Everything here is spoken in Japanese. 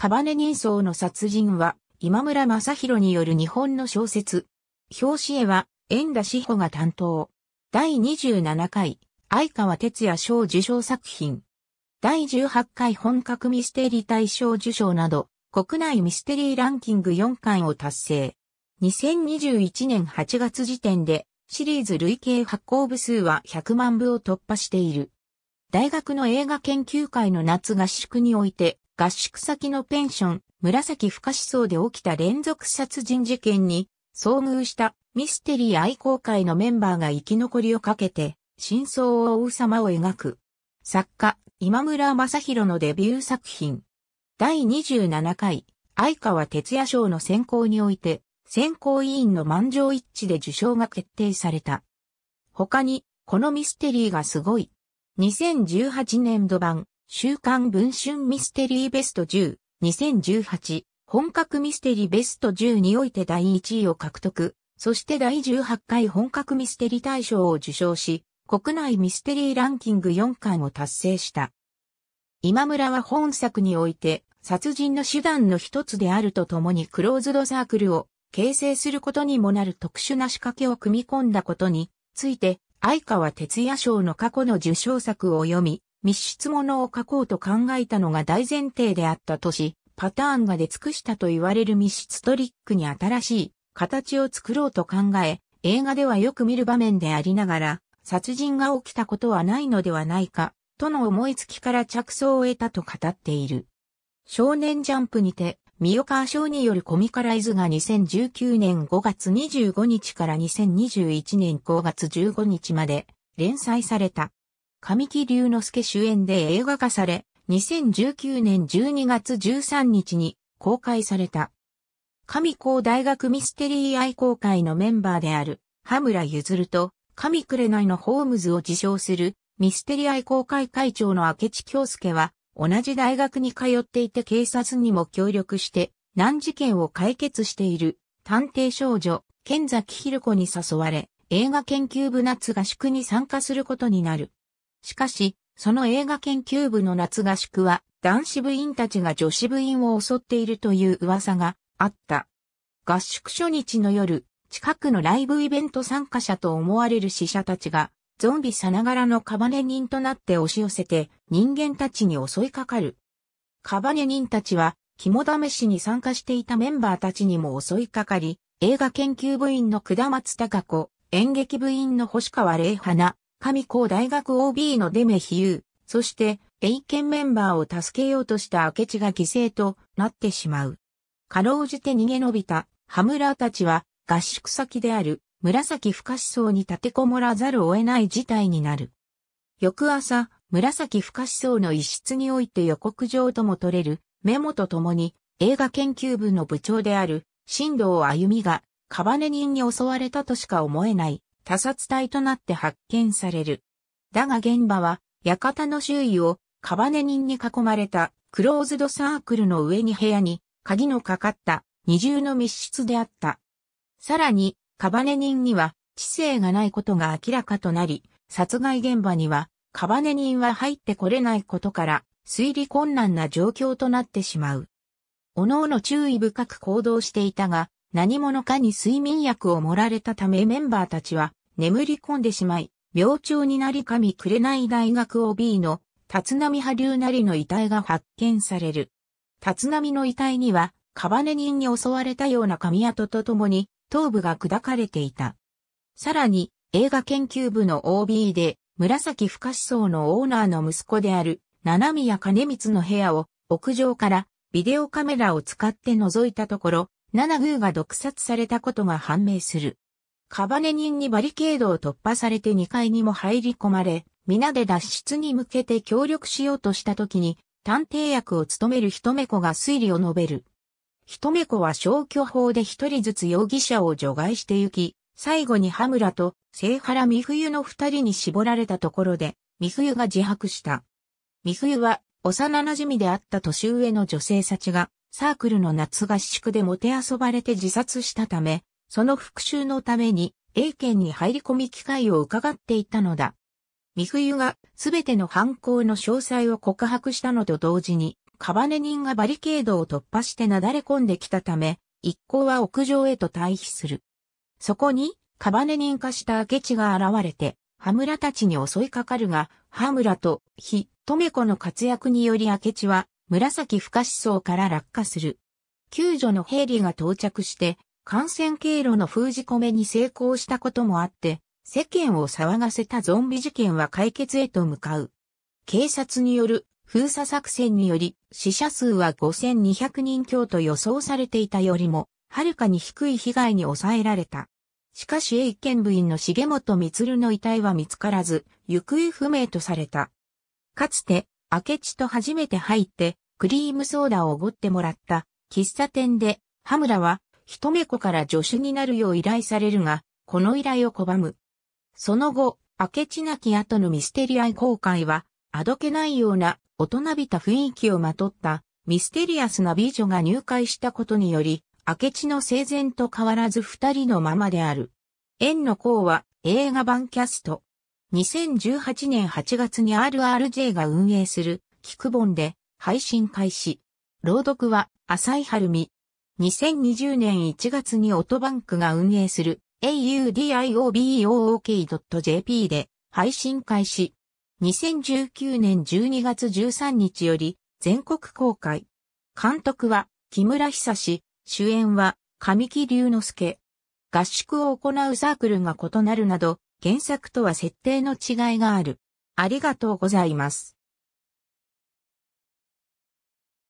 カバネ人相の殺人は、今村正宏による日本の小説。表紙絵は、円田志保が担当。第27回、相川哲也賞受賞作品。第18回本格ミステリー大賞受賞など、国内ミステリーランキング4巻を達成。2021年8月時点で、シリーズ累計発行部数は100万部を突破している。大学の映画研究会の夏合宿において、合宿先のペンション、紫不可思想で起きた連続殺人事件に遭遇したミステリー愛好会のメンバーが生き残りをかけて真相を追う様を描く。作家、今村正宏のデビュー作品。第27回、愛川哲也賞の選考において、選考委員の満場一致で受賞が決定された。他に、このミステリーがすごい。2018年度版、週刊文春ミステリーベスト10、2018、本格ミステリーベスト10において第1位を獲得、そして第18回本格ミステリー大賞を受賞し、国内ミステリーランキング4冠を達成した。今村は本作において、殺人の手段の一つであるとともにクローズドサークルを形成することにもなる特殊な仕掛けを組み込んだことについて、相川哲也賞の過去の受賞作を読み、密室ものを書こうと考えたのが大前提であったとし、パターンが出尽くしたと言われる密室トリックに新しい形を作ろうと考え、映画ではよく見る場面でありながら、殺人が起きたことはないのではないか、との思いつきから着想を得たと語っている。少年ジャンプにて、三岡翔によるコミカライズが2019年5月25日から2021年5月15日まで連載された。神木隆之介主演で映画化され、2019年12月13日に公開された。上高大学ミステリー愛好会のメンバーである、羽村譲ると、上紅のホームズを自称する、ミステリー愛好会会長の明智京介は、同じ大学に通っていて警察にも協力して、難事件を解決している、探偵少女、剣崎ひる子に誘われ、映画研究部夏合宿に参加することになる。しかし、その映画研究部の夏合宿は男子部員たちが女子部員を襲っているという噂があった。合宿初日の夜、近くのライブイベント参加者と思われる死者たちが、ゾンビさながらのカバネ人となって押し寄せて人間たちに襲いかかる。カバネ人たちは肝試しに参加していたメンバーたちにも襲いかかり、映画研究部員の下松隆子、演劇部員の星川玲花、上高大学 OB のメヒ比喩、そして、英検メンバーを助けようとした明智が犠牲となってしまう。かろうじて逃げ延びた、ハムラーたちは、合宿先である、紫不可思想に立てこもらざるを得ない事態になる。翌朝、紫不可思想の一室において予告状とも取れる、メモとともに、映画研究部の部長である、新藤歩が、カバネ人に襲われたとしか思えない、他殺体となって発見される。だが現場は、館の周囲を、カバネ人に囲まれた、クローズドサークルの上に部屋に、鍵のかかった、二重の密室であった。さらに、カバネ人には、知性がないことが明らかとなり、殺害現場には、カバネ人は入ってこれないことから、推理困難な状況となってしまう。各々注意深く行動していたが、何者かに睡眠薬を盛られたためメンバーたちは眠り込んでしまい、病中になり神くれない大学 OB の立浪波流なりの遺体が発見される。立浪の遺体には、カバネ人に襲われたような髪跡とともに、頭部が砕かれていた。さらに、映画研究部の OB で、紫不可思想のオーナーの息子である、七宮兼光の部屋を、屋上から、ビデオカメラを使って覗いたところ、七宮が毒殺されたことが判明する。カバネ人にバリケードを突破されて2階にも入り込まれ、皆で脱出に向けて協力しようとした時に、探偵役を務める一目子が推理を述べる。一目子は消去法で一人ずつ容疑者を除外してゆき、最後に羽村と聖原美冬の二人に絞られたところで、美冬が自白した。美冬は幼馴染であった年上の女性たちがサークルの夏合宿でもて遊ばれて自殺したため、その復讐のために A 県に入り込み機会を伺っていたのだ。三冬がすべての犯行の詳細を告白したのと同時に、カバネ人がバリケードを突破してなだれ込んできたため、一行は屋上へと退避する。そこに、カバネ人化した明智が現れて、羽村たちに襲いかかるが、羽村と、ヒ・トメ子の活躍により明智は、紫不可思想から落下する。救助のヘリが到着して、感染経路の封じ込めに成功したこともあって、世間を騒がせたゾンビ事件は解決へと向かう。警察による封鎖作戦により死者数は5200人強と予想されていたよりも、はるかに低い被害に抑えられた。しかし一県部員の重本光の遺体は見つからず、行方不明とされた。かつて、明智と初めて入って、クリームソーダをおごってもらった、喫茶店で、羽村は、一目子から助手になるよう依頼されるが、この依頼を拒む。その後、明智なき後のミステリアイ公開は、あどけないような、大人びた雰囲気をまとった、ミステリアスな美女が入会したことにより、明智の生前と変わらず二人のままである。縁の甲は、映画版キャスト、2018年8月に RRJ が運営する、キクボンで配信開始。朗読は、浅井晴美。2020年1月にオトバンクが運営する audiobok.jp で配信開始。2019年12月13日より全国公開。監督は木村久志、主演は神木隆之介。合宿を行うサークルが異なるなど、原作とは設定の違いがある。ありがとうございます。